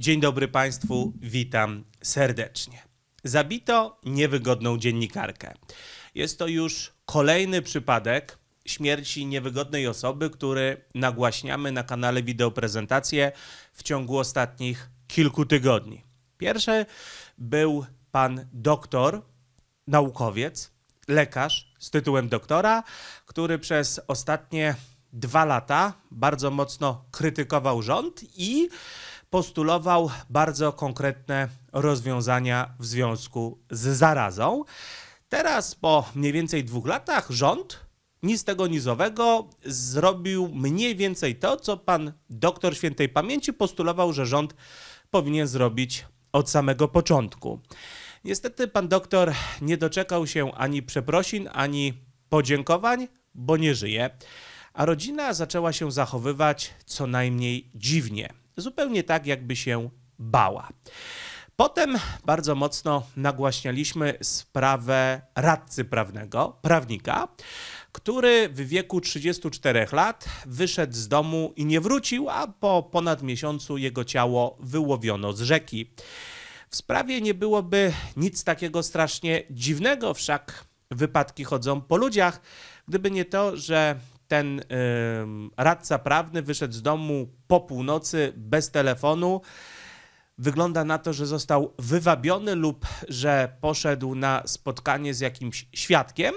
Dzień dobry Państwu, witam serdecznie. Zabito niewygodną dziennikarkę. Jest to już kolejny przypadek śmierci niewygodnej osoby, który nagłaśniamy na kanale prezentację w ciągu ostatnich kilku tygodni. Pierwszy był pan doktor, naukowiec, lekarz z tytułem doktora, który przez ostatnie dwa lata bardzo mocno krytykował rząd i postulował bardzo konkretne rozwiązania w związku z zarazą. Teraz, po mniej więcej dwóch latach, rząd nic tego nizowego zrobił mniej więcej to, co pan doktor świętej pamięci postulował, że rząd powinien zrobić od samego początku. Niestety pan doktor nie doczekał się ani przeprosin, ani podziękowań, bo nie żyje. A rodzina zaczęła się zachowywać co najmniej dziwnie zupełnie tak, jakby się bała. Potem bardzo mocno nagłaśnialiśmy sprawę radcy prawnego, prawnika, który w wieku 34 lat wyszedł z domu i nie wrócił, a po ponad miesiącu jego ciało wyłowiono z rzeki. W sprawie nie byłoby nic takiego strasznie dziwnego, wszak wypadki chodzą po ludziach, gdyby nie to, że ten radca prawny wyszedł z domu po północy bez telefonu. Wygląda na to, że został wywabiony lub że poszedł na spotkanie z jakimś świadkiem,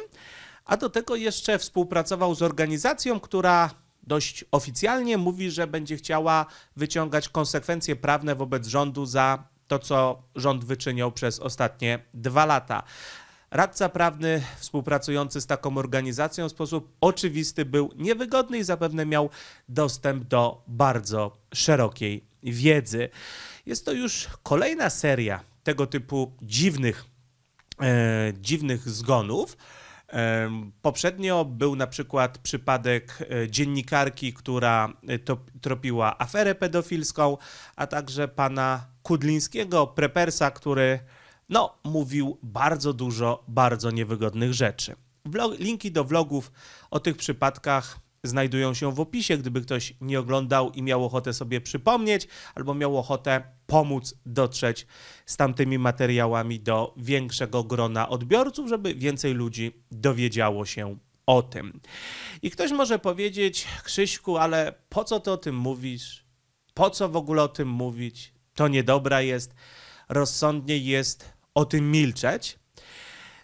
a do tego jeszcze współpracował z organizacją, która dość oficjalnie mówi, że będzie chciała wyciągać konsekwencje prawne wobec rządu za to, co rząd wyczyniał przez ostatnie dwa lata. Radca prawny współpracujący z taką organizacją w sposób oczywisty był niewygodny i zapewne miał dostęp do bardzo szerokiej wiedzy. Jest to już kolejna seria tego typu dziwnych, e, dziwnych zgonów. E, poprzednio był na przykład przypadek e, dziennikarki, która e, tropiła aferę pedofilską, a także pana Kudlińskiego, prepersa, który no, mówił bardzo dużo bardzo niewygodnych rzeczy. Vlog, linki do vlogów o tych przypadkach znajdują się w opisie, gdyby ktoś nie oglądał i miał ochotę sobie przypomnieć, albo miał ochotę pomóc dotrzeć z tamtymi materiałami do większego grona odbiorców, żeby więcej ludzi dowiedziało się o tym. I ktoś może powiedzieć, Krzyśku, ale po co ty o tym mówisz? Po co w ogóle o tym mówić? To niedobra jest. Rozsądniej jest o tym milczeć.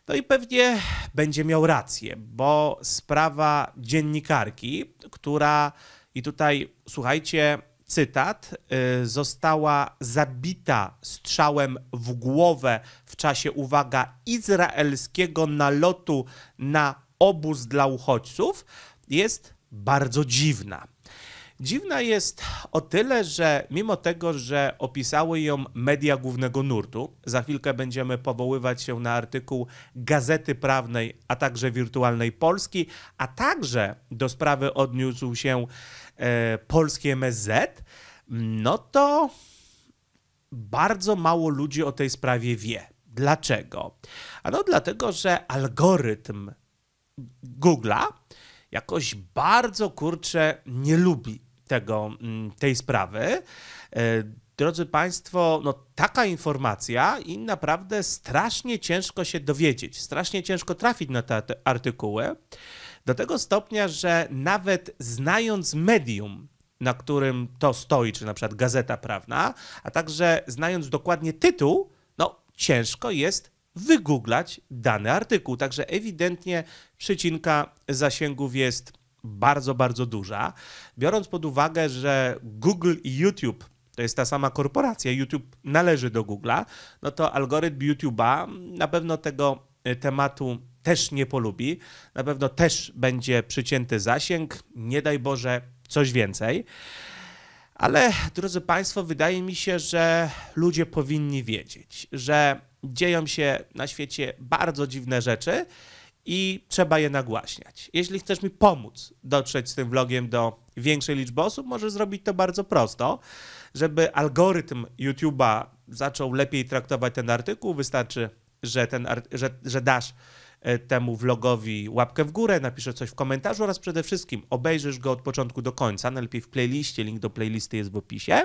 No i pewnie będzie miał rację, bo sprawa dziennikarki, która, i tutaj słuchajcie, cytat, y, została zabita strzałem w głowę w czasie, uwaga, izraelskiego nalotu na obóz dla uchodźców, jest bardzo dziwna. Dziwna jest o tyle, że mimo tego, że opisały ją media głównego nurtu, za chwilkę będziemy powoływać się na artykuł Gazety Prawnej, a także Wirtualnej Polski, a także do sprawy odniósł się e, polski MSZ, no to bardzo mało ludzi o tej sprawie wie. Dlaczego? Ano dlatego, że algorytm Google'a jakoś bardzo kurczę nie lubi tego, mm, tej sprawy. E, drodzy Państwo, no taka informacja i naprawdę strasznie ciężko się dowiedzieć, strasznie ciężko trafić na te artykuły, do tego stopnia, że nawet znając medium, na którym to stoi, czy na przykład gazeta prawna, a także znając dokładnie tytuł, no ciężko jest wygooglać dany artykuł. Także ewidentnie przycinka zasięgów jest bardzo, bardzo duża. Biorąc pod uwagę, że Google i YouTube to jest ta sama korporacja, YouTube należy do Google'a, no to algorytm YouTube'a na pewno tego y, tematu też nie polubi, na pewno też będzie przycięty zasięg, nie daj Boże coś więcej. Ale drodzy Państwo, wydaje mi się, że ludzie powinni wiedzieć, że dzieją się na świecie bardzo dziwne rzeczy i trzeba je nagłaśniać. Jeśli chcesz mi pomóc dotrzeć z tym vlogiem do większej liczby osób, możesz zrobić to bardzo prosto. Żeby algorytm YouTube'a zaczął lepiej traktować ten artykuł, wystarczy, że, ten, że, że dasz e, temu vlogowi łapkę w górę, napiszesz coś w komentarzu oraz przede wszystkim obejrzysz go od początku do końca, najlepiej w playliście, link do playlisty jest w opisie,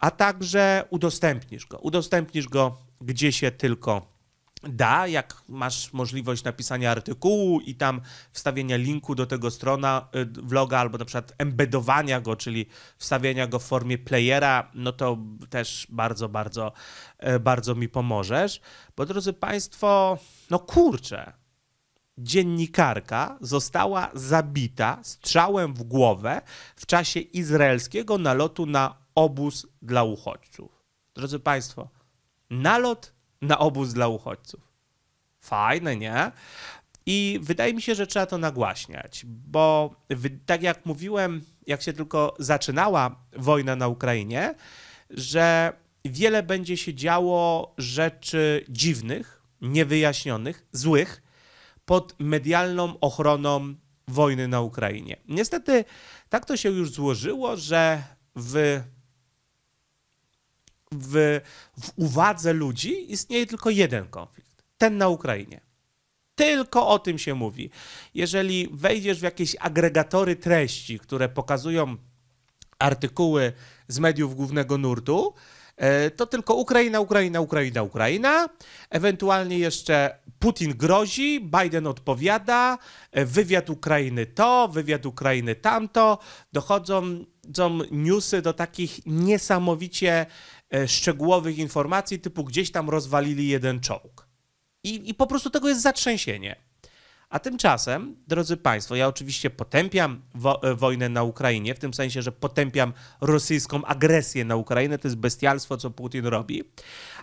a także udostępnisz go. Udostępnisz go gdzie się tylko da, jak masz możliwość napisania artykułu i tam wstawienia linku do tego strona y, vloga, albo na przykład embedowania go, czyli wstawienia go w formie playera, no to też bardzo, bardzo, e, bardzo mi pomożesz. Bo drodzy Państwo, no kurczę, dziennikarka została zabita strzałem w głowę w czasie izraelskiego nalotu na obóz dla uchodźców. Drodzy Państwo, nalot na obóz dla uchodźców. Fajne, nie? I wydaje mi się, że trzeba to nagłaśniać, bo tak jak mówiłem, jak się tylko zaczynała wojna na Ukrainie, że wiele będzie się działo rzeczy dziwnych, niewyjaśnionych, złych pod medialną ochroną wojny na Ukrainie. Niestety tak to się już złożyło, że w w, w uwadze ludzi istnieje tylko jeden konflikt ten na Ukrainie. Tylko o tym się mówi. Jeżeli wejdziesz w jakieś agregatory treści, które pokazują artykuły z mediów głównego nurtu, e, to tylko Ukraina, Ukraina, Ukraina, Ukraina. Ewentualnie jeszcze Putin grozi, Biden odpowiada, e, wywiad Ukrainy to, wywiad Ukrainy tamto. Dochodzą newsy do takich niesamowicie E, szczegółowych informacji, typu gdzieś tam rozwalili jeden czołg. I, i po prostu tego jest zatrzęsienie. A tymczasem, drodzy Państwo, ja oczywiście potępiam wo e, wojnę na Ukrainie, w tym sensie, że potępiam rosyjską agresję na Ukrainę, to jest bestialstwo, co Putin robi.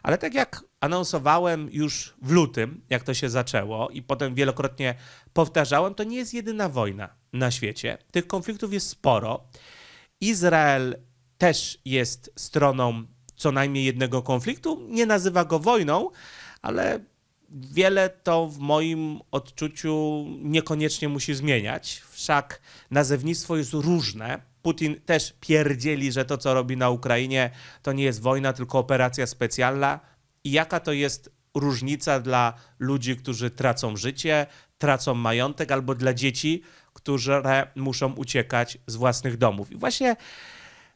Ale tak jak anonsowałem już w lutym, jak to się zaczęło, i potem wielokrotnie powtarzałem, to nie jest jedyna wojna na świecie. Tych konfliktów jest sporo. Izrael też jest stroną co najmniej jednego konfliktu. Nie nazywa go wojną, ale wiele to w moim odczuciu niekoniecznie musi zmieniać. Wszak nazewnictwo jest różne. Putin też pierdzieli, że to, co robi na Ukrainie, to nie jest wojna, tylko operacja specjalna. I jaka to jest różnica dla ludzi, którzy tracą życie, tracą majątek, albo dla dzieci, które muszą uciekać z własnych domów. I właśnie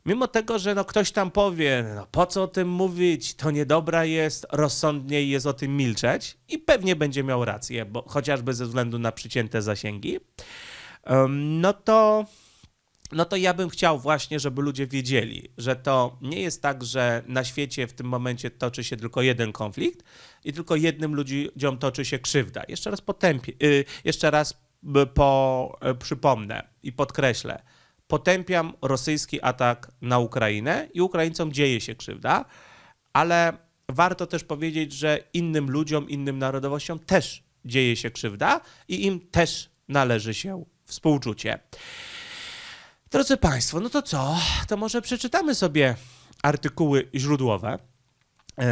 Mimo tego, że no ktoś tam powie, no po co o tym mówić, to niedobra jest, rozsądniej jest o tym milczeć i pewnie będzie miał rację, bo chociażby ze względu na przycięte zasięgi, no to no to ja bym chciał właśnie, żeby ludzie wiedzieli, że to nie jest tak, że na świecie w tym momencie toczy się tylko jeden konflikt i tylko jednym ludziom toczy się krzywda. Jeszcze raz potępię, y, jeszcze raz y, po, y, przypomnę i podkreślę potępiam rosyjski atak na Ukrainę i Ukraińcom dzieje się krzywda, ale warto też powiedzieć, że innym ludziom, innym narodowościom też dzieje się krzywda i im też należy się współczucie. Drodzy Państwo, no to co? To może przeczytamy sobie artykuły źródłowe. Yy,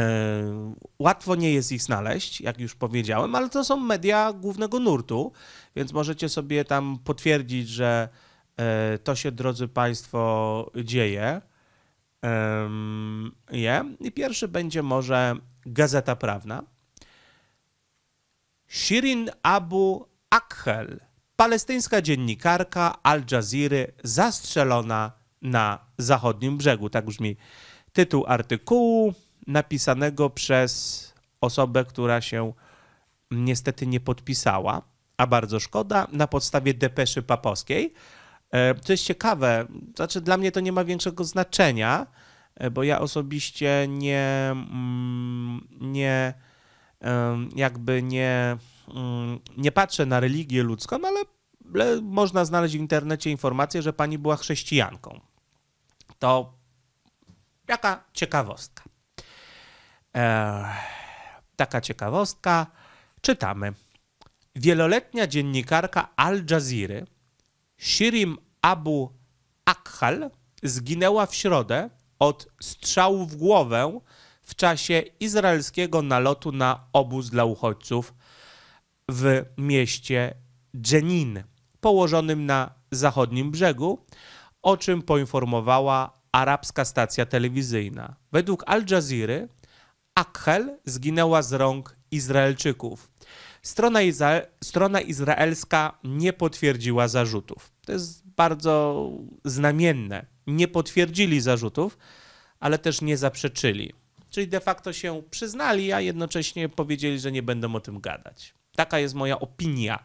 łatwo nie jest ich znaleźć, jak już powiedziałem, ale to są media głównego nurtu, więc możecie sobie tam potwierdzić, że E, to się, drodzy Państwo, dzieje. I pierwszy będzie może Gazeta Prawna. Shirin Abu Akhel, palestyńska dziennikarka Al Jazeera zastrzelona na zachodnim brzegu. Tak brzmi tytuł artykułu napisanego przez osobę, która się niestety nie podpisała, a bardzo szkoda, na podstawie depeszy papowskiej. E, co jest ciekawe, znaczy dla mnie to nie ma większego znaczenia, e, bo ja osobiście nie, mm, nie jakby nie, mm, nie patrzę na religię ludzką, ale można znaleźć w internecie informację, że pani była chrześcijanką. To taka ciekawostka. E, taka ciekawostka. Czytamy. Wieloletnia dziennikarka Al Jazeera Shirim Abu Akhal zginęła w środę od strzału w głowę w czasie izraelskiego nalotu na obóz dla uchodźców w mieście Jenin, położonym na zachodnim brzegu, o czym poinformowała arabska stacja telewizyjna. Według Al Jazeera Akhel zginęła z rąk Izraelczyków. Strona, izra strona izraelska nie potwierdziła zarzutów. To jest bardzo znamienne. Nie potwierdzili zarzutów, ale też nie zaprzeczyli. Czyli de facto się przyznali, a jednocześnie powiedzieli, że nie będą o tym gadać. Taka jest moja opinia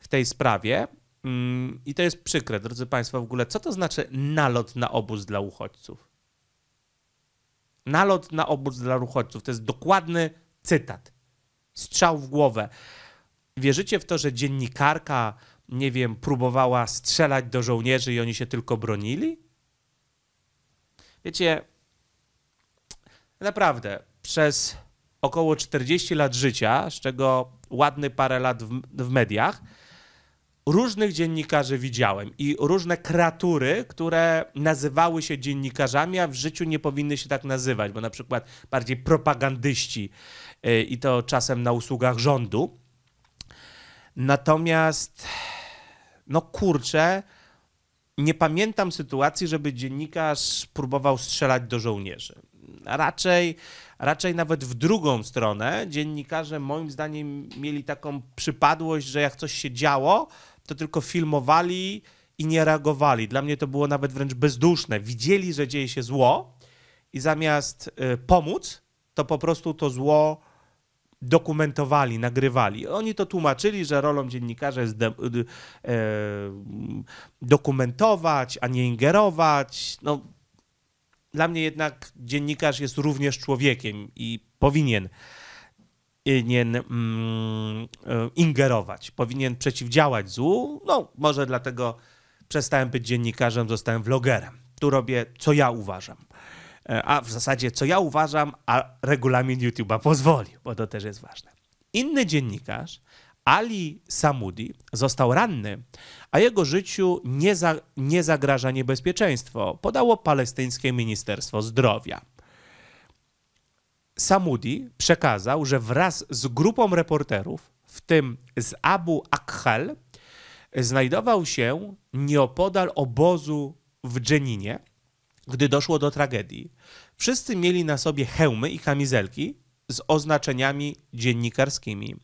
w tej sprawie. Mm, I to jest przykre, drodzy Państwo, w ogóle, co to znaczy nalot na obóz dla uchodźców? Nalot na obóz dla uchodźców to jest dokładny cytat. Strzał w głowę. Wierzycie w to, że dziennikarka, nie wiem, próbowała strzelać do żołnierzy i oni się tylko bronili? Wiecie, naprawdę, przez około 40 lat życia, z czego ładny parę lat w, w mediach, różnych dziennikarzy widziałem i różne kreatury, które nazywały się dziennikarzami, a w życiu nie powinny się tak nazywać, bo na przykład bardziej propagandyści y, i to czasem na usługach rządu. Natomiast, no kurczę, nie pamiętam sytuacji, żeby dziennikarz próbował strzelać do żołnierzy. Raczej, raczej nawet w drugą stronę dziennikarze moim zdaniem mieli taką przypadłość, że jak coś się działo, to tylko filmowali i nie reagowali. Dla mnie to było nawet wręcz bezduszne. Widzieli, że dzieje się zło i zamiast y, pomóc, to po prostu to zło dokumentowali, nagrywali. Oni to tłumaczyli, że rolą dziennikarza jest de, de, y, y, dokumentować, a nie ingerować. No, dla mnie jednak dziennikarz jest również człowiekiem i powinien powinien mm, e, ingerować, powinien przeciwdziałać złu. No, może dlatego przestałem być dziennikarzem, zostałem vlogerem. Tu robię, co ja uważam. E, a w zasadzie, co ja uważam, a regulamin YouTube'a pozwolił, bo to też jest ważne. Inny dziennikarz, Ali Samudi, został ranny, a jego życiu nie, za, nie zagraża niebezpieczeństwo, podało palestyńskie Ministerstwo Zdrowia. Samudi przekazał, że wraz z grupą reporterów, w tym z Abu Akhal, znajdował się nieopodal obozu w Dżeninie, gdy doszło do tragedii. Wszyscy mieli na sobie hełmy i kamizelki z oznaczeniami dziennikarskimi.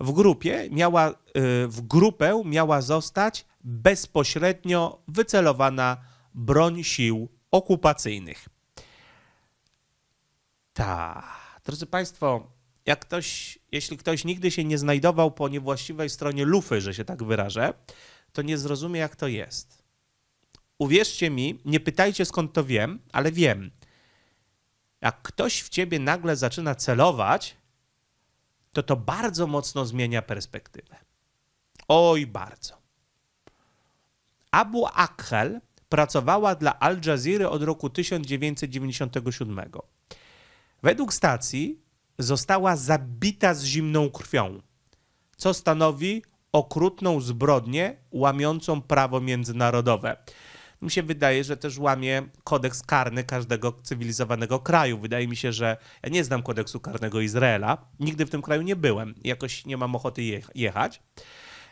W, grupie miała, y, w grupę miała zostać bezpośrednio wycelowana broń sił okupacyjnych. Tak. Drodzy Państwo, jak ktoś, jeśli ktoś nigdy się nie znajdował po niewłaściwej stronie lufy, że się tak wyrażę, to nie zrozumie, jak to jest. Uwierzcie mi, nie pytajcie skąd to wiem, ale wiem. Jak ktoś w ciebie nagle zaczyna celować, to to bardzo mocno zmienia perspektywę. Oj, bardzo. Abu Akhel pracowała dla Al Jazeera od roku 1997. Według stacji została zabita z zimną krwią, co stanowi okrutną zbrodnię łamiącą prawo międzynarodowe. Mi się wydaje, że też łamie kodeks karny każdego cywilizowanego kraju. Wydaje mi się, że ja nie znam kodeksu karnego Izraela. Nigdy w tym kraju nie byłem. Jakoś nie mam ochoty jechać.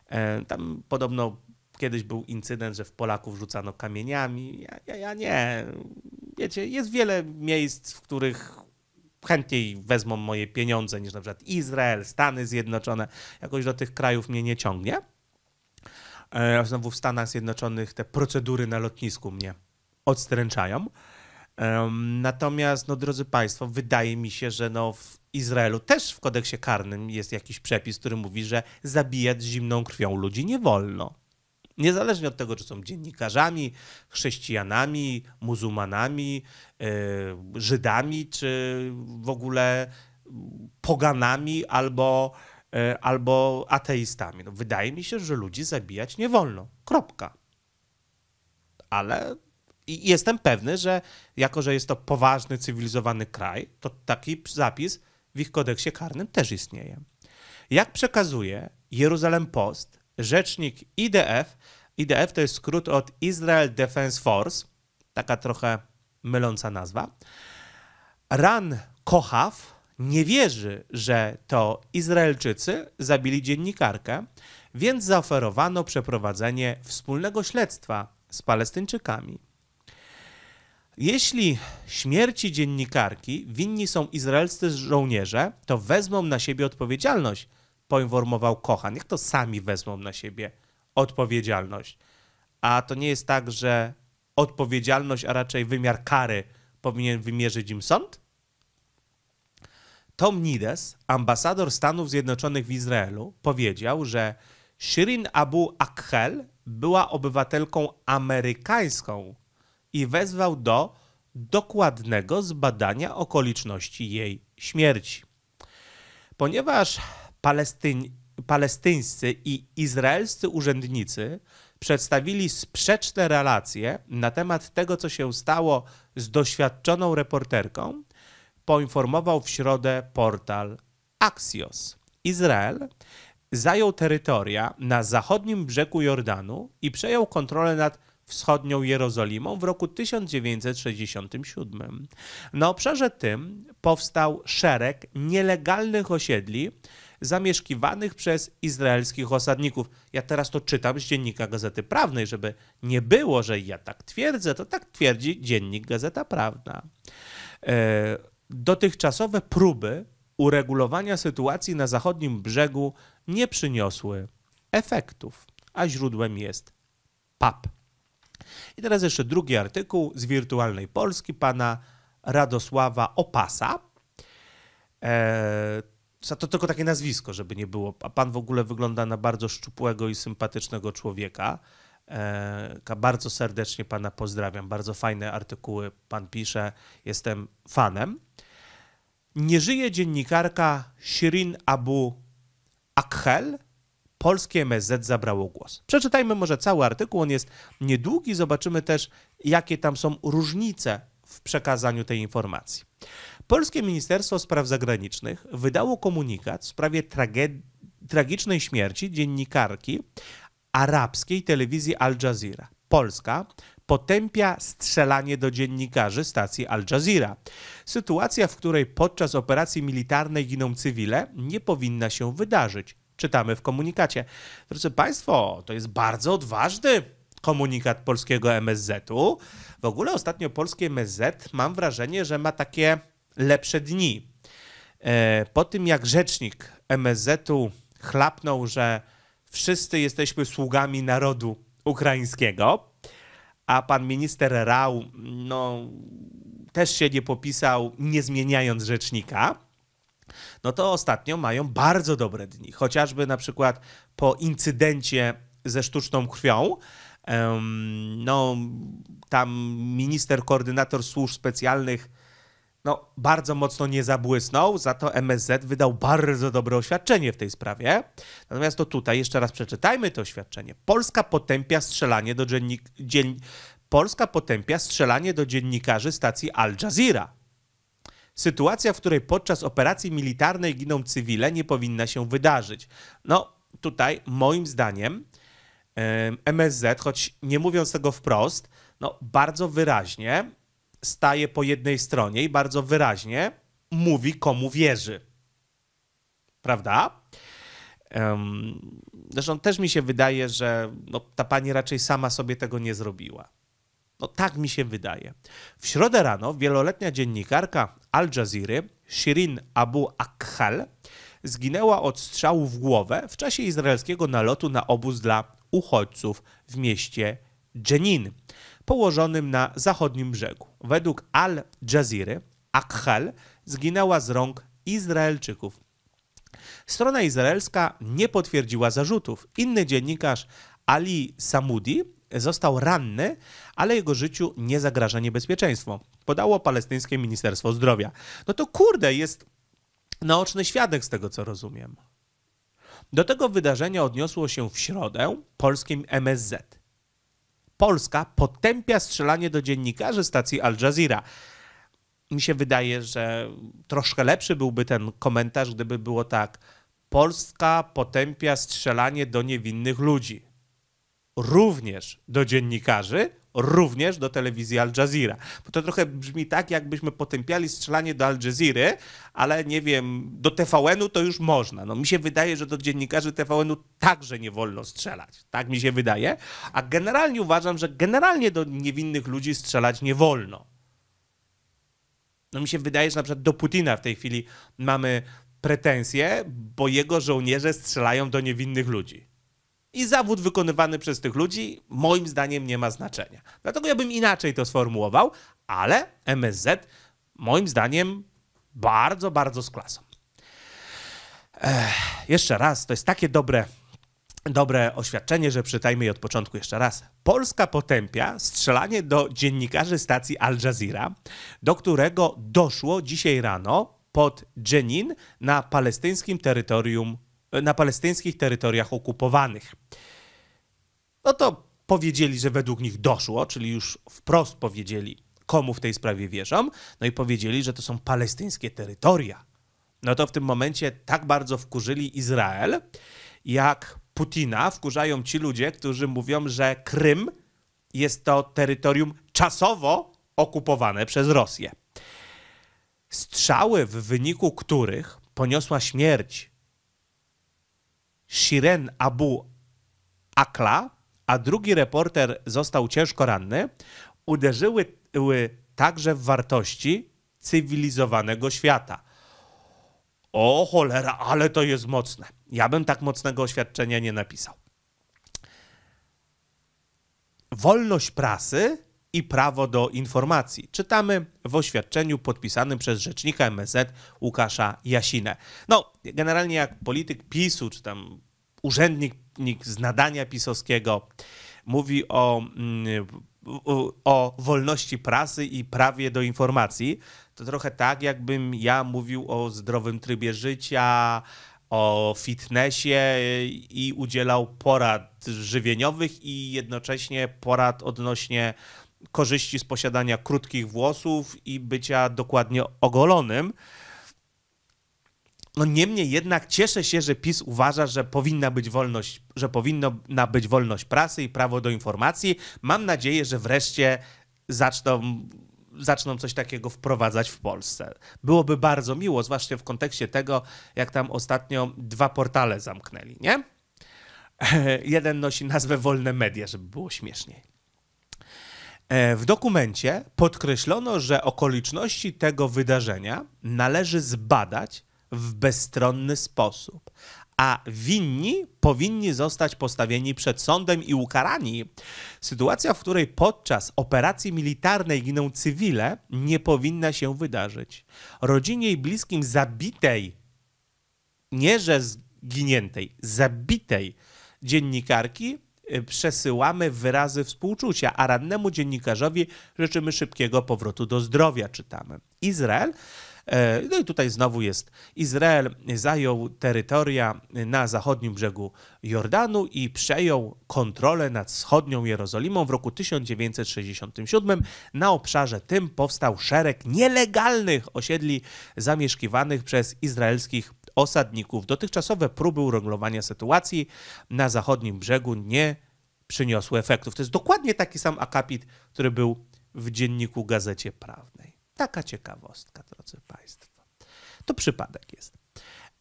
E, tam podobno kiedyś był incydent, że w Polaków rzucano kamieniami. Ja, ja, ja nie. Wiecie, jest wiele miejsc, w których chętniej wezmą moje pieniądze niż na przykład Izrael, Stany Zjednoczone. Jakoś do tych krajów mnie nie ciągnie. E, znowu w Stanach Zjednoczonych te procedury na lotnisku mnie odstręczają. Natomiast, no drodzy Państwo, wydaje mi się, że no w Izraelu też w kodeksie karnym jest jakiś przepis, który mówi, że zabijać zimną krwią ludzi nie wolno niezależnie od tego, czy są dziennikarzami, chrześcijanami, muzułmanami, e, Żydami, czy w ogóle poganami albo, e, albo ateistami. No, wydaje mi się, że ludzi zabijać nie wolno. Kropka. Ale jestem pewny, że jako, że jest to poważny, cywilizowany kraj, to taki zapis w ich kodeksie karnym też istnieje. Jak przekazuje Jeruzalem Post, rzecznik IDF, IDF to jest skrót od Israel Defense Force, taka trochę myląca nazwa, Ran Kochaf nie wierzy, że to Izraelczycy zabili dziennikarkę, więc zaoferowano przeprowadzenie wspólnego śledztwa z Palestyńczykami. Jeśli śmierci dziennikarki winni są izraelscy żołnierze, to wezmą na siebie odpowiedzialność – poinformował Kochan. Niech to sami wezmą na siebie odpowiedzialność. A to nie jest tak, że odpowiedzialność, a raczej wymiar kary powinien wymierzyć im sąd? Tom Nides, ambasador Stanów Zjednoczonych w Izraelu, powiedział, że Shirin Abu Akhel była obywatelką amerykańską i wezwał do dokładnego zbadania okoliczności jej śmierci. Ponieważ Palestyń, palestyńscy i izraelscy urzędnicy przedstawili sprzeczne relacje na temat tego, co się stało z doświadczoną reporterką, poinformował w środę portal Axios. Izrael zajął terytoria na zachodnim brzegu Jordanu i przejął kontrolę nad wschodnią Jerozolimą w roku 1967. Na obszarze tym powstał szereg nielegalnych osiedli, zamieszkiwanych przez izraelskich osadników. Ja teraz to czytam z dziennika Gazety Prawnej, żeby nie było, że ja tak twierdzę, to tak twierdzi dziennik Gazeta Prawna. E, dotychczasowe próby uregulowania sytuacji na zachodnim brzegu nie przyniosły efektów, a źródłem jest PAP. I teraz jeszcze drugi artykuł z Wirtualnej Polski pana Radosława Opasa. E, to tylko takie nazwisko, żeby nie było. A pan w ogóle wygląda na bardzo szczupłego i sympatycznego człowieka. E, bardzo serdecznie pana pozdrawiam. Bardzo fajne artykuły pan pisze. Jestem fanem. Nie żyje dziennikarka Shirin Abu Akhel. Polskie MSZ zabrało głos. Przeczytajmy może cały artykuł, on jest niedługi, zobaczymy też, jakie tam są różnice w przekazaniu tej informacji. Polskie Ministerstwo Spraw Zagranicznych wydało komunikat w sprawie tragicznej śmierci dziennikarki arabskiej telewizji Al Jazeera. Polska potępia strzelanie do dziennikarzy stacji Al Jazeera. Sytuacja, w której podczas operacji militarnej giną cywile, nie powinna się wydarzyć. Czytamy w komunikacie. Drodzy Państwo, to jest bardzo odważny komunikat polskiego MSZ-u. W ogóle ostatnio polskie MSZ mam wrażenie, że ma takie lepsze dni. E, po tym, jak rzecznik MSZ-u chlapnął, że wszyscy jesteśmy sługami narodu ukraińskiego, a pan minister Rał no, też się nie popisał, nie zmieniając rzecznika, no to ostatnio mają bardzo dobre dni. Chociażby na przykład po incydencie ze sztuczną krwią, no, tam minister koordynator służb specjalnych no, bardzo mocno nie zabłysnął, za to MSZ wydał bardzo dobre oświadczenie w tej sprawie. Natomiast to tutaj, jeszcze raz przeczytajmy to oświadczenie. Polska potępia strzelanie do, dziennik... Dzien... Polska potępia strzelanie do dziennikarzy stacji Al Jazeera. Sytuacja, w której podczas operacji militarnej giną cywile, nie powinna się wydarzyć. No, tutaj moim zdaniem MSZ, choć nie mówiąc tego wprost, no bardzo wyraźnie staje po jednej stronie i bardzo wyraźnie mówi, komu wierzy. Prawda? Um, zresztą też mi się wydaje, że no, ta pani raczej sama sobie tego nie zrobiła. No tak mi się wydaje. W środę rano wieloletnia dziennikarka Al Jazeera Shirin Abu Akhal zginęła od strzału w głowę w czasie izraelskiego nalotu na obóz dla uchodźców w mieście Jenin położonym na zachodnim brzegu. Według Al Jazeera, Akhal zginęła z rąk Izraelczyków. Strona izraelska nie potwierdziła zarzutów. Inny dziennikarz Ali Samudi został ranny, ale jego życiu nie zagraża niebezpieczeństwo. Podało palestyńskie Ministerstwo Zdrowia. No to kurde, jest naoczny świadek z tego, co rozumiem. Do tego wydarzenia odniosło się w środę polskim MSZ. Polska potępia strzelanie do dziennikarzy stacji Al Jazeera. Mi się wydaje, że troszkę lepszy byłby ten komentarz, gdyby było tak. Polska potępia strzelanie do niewinnych ludzi, również do dziennikarzy, również do telewizji Al Jazeera. Bo to trochę brzmi tak, jakbyśmy potępiali strzelanie do Al Jazeera, ale nie wiem, do TVN-u to już można. No, mi się wydaje, że do dziennikarzy TVN-u także nie wolno strzelać. Tak mi się wydaje. A generalnie uważam, że generalnie do niewinnych ludzi strzelać nie wolno. No mi się wydaje, że na przykład do Putina w tej chwili mamy pretensje, bo jego żołnierze strzelają do niewinnych ludzi. I zawód wykonywany przez tych ludzi, moim zdaniem, nie ma znaczenia. Dlatego ja bym inaczej to sformułował, ale MSZ, moim zdaniem, bardzo, bardzo z klasą. Ech, jeszcze raz, to jest takie dobre, dobre oświadczenie, że przytajmy je od początku jeszcze raz. Polska potępia strzelanie do dziennikarzy stacji Al Jazeera, do którego doszło dzisiaj rano pod Jenin na palestyńskim terytorium na palestyńskich terytoriach okupowanych. No to powiedzieli, że według nich doszło, czyli już wprost powiedzieli, komu w tej sprawie wierzą, no i powiedzieli, że to są palestyńskie terytoria. No to w tym momencie tak bardzo wkurzyli Izrael, jak Putina wkurzają ci ludzie, którzy mówią, że Krym jest to terytorium czasowo okupowane przez Rosję. Strzały, w wyniku których poniosła śmierć Shiren Abu Akla, a drugi reporter został ciężko ranny, uderzyły także w wartości cywilizowanego świata. O cholera, ale to jest mocne. Ja bym tak mocnego oświadczenia nie napisał. Wolność prasy i prawo do informacji. Czytamy w oświadczeniu podpisanym przez rzecznika MSZ Łukasza Jasinę. No, generalnie jak polityk PiSu, czy tam urzędnik z nadania pisowskiego mówi mm, o, o wolności prasy i prawie do informacji, to trochę tak, jakbym ja mówił o zdrowym trybie życia, o fitnessie i udzielał porad żywieniowych i jednocześnie porad odnośnie korzyści z posiadania krótkich włosów i bycia dokładnie ogolonym. No niemniej jednak cieszę się, że PiS uważa, że powinna być wolność, że powinna być wolność prasy i prawo do informacji. Mam nadzieję, że wreszcie zaczną, zaczną coś takiego wprowadzać w Polsce. Byłoby bardzo miło, zwłaszcza w kontekście tego, jak tam ostatnio dwa portale zamknęli, nie? Jeden nosi nazwę Wolne Media, żeby było śmieszniej. E, w dokumencie podkreślono, że okoliczności tego wydarzenia należy zbadać w bezstronny sposób, a winni powinni zostać postawieni przed sądem i ukarani. Sytuacja, w której podczas operacji militarnej giną cywile, nie powinna się wydarzyć. Rodzinie i bliskim zabitej, nie że zginiętej, zabitej dziennikarki Y, przesyłamy wyrazy współczucia, a rannemu dziennikarzowi życzymy szybkiego powrotu do zdrowia, czytamy. Izrael e, no i tutaj znowu jest Izrael zajął terytoria na zachodnim brzegu Jordanu i przejął kontrolę nad wschodnią Jerozolimą w roku 1967. Na obszarze tym powstał szereg nielegalnych osiedli zamieszkiwanych przez izraelskich osadników. Dotychczasowe próby uregulowania sytuacji na zachodnim brzegu nie przyniosły efektów. To jest dokładnie taki sam akapit, który był w dzienniku Gazecie Prawnej. Taka ciekawostka, drodzy Państwo. To przypadek jest.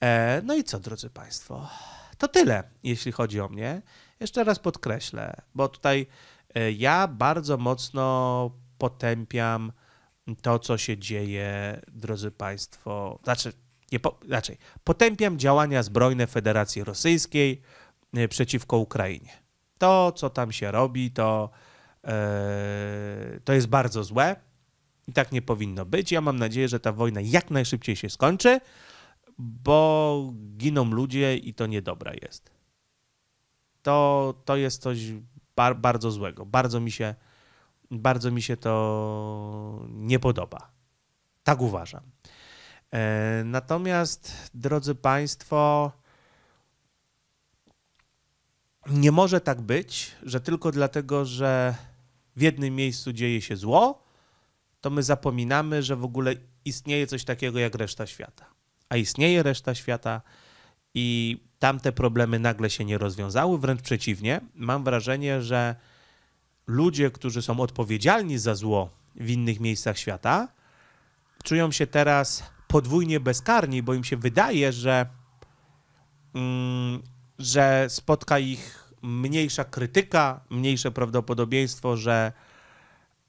E, no i co, drodzy Państwo? To tyle, jeśli chodzi o mnie. Jeszcze raz podkreślę, bo tutaj e, ja bardzo mocno potępiam to, co się dzieje, drodzy Państwo. Znaczy, nie po, raczej, potępiam działania zbrojne Federacji Rosyjskiej e, przeciwko Ukrainie. To, co tam się robi, to, yy, to jest bardzo złe i tak nie powinno być. Ja mam nadzieję, że ta wojna jak najszybciej się skończy, bo giną ludzie i to niedobra jest. To, to jest coś bar, bardzo złego. Bardzo mi, się, bardzo mi się to nie podoba. Tak uważam. E, natomiast, drodzy Państwo, nie może tak być, że tylko dlatego, że w jednym miejscu dzieje się zło, to my zapominamy, że w ogóle istnieje coś takiego jak reszta świata. A istnieje reszta świata i tamte problemy nagle się nie rozwiązały, wręcz przeciwnie. Mam wrażenie, że ludzie, którzy są odpowiedzialni za zło w innych miejscach świata, czują się teraz podwójnie bezkarni, bo im się wydaje, że, mm, że spotka ich mniejsza krytyka, mniejsze prawdopodobieństwo, że,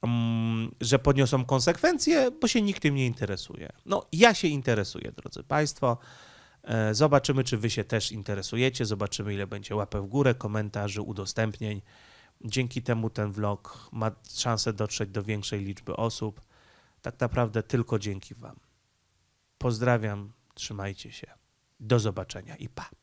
mm, że poniosą konsekwencje, bo się nikt tym nie interesuje. No, ja się interesuję, drodzy Państwo. E, zobaczymy, czy Wy się też interesujecie. Zobaczymy, ile będzie łapę w górę, komentarzy, udostępnień. Dzięki temu ten vlog ma szansę dotrzeć do większej liczby osób. Tak naprawdę tylko dzięki Wam. Pozdrawiam, trzymajcie się. Do zobaczenia i pa.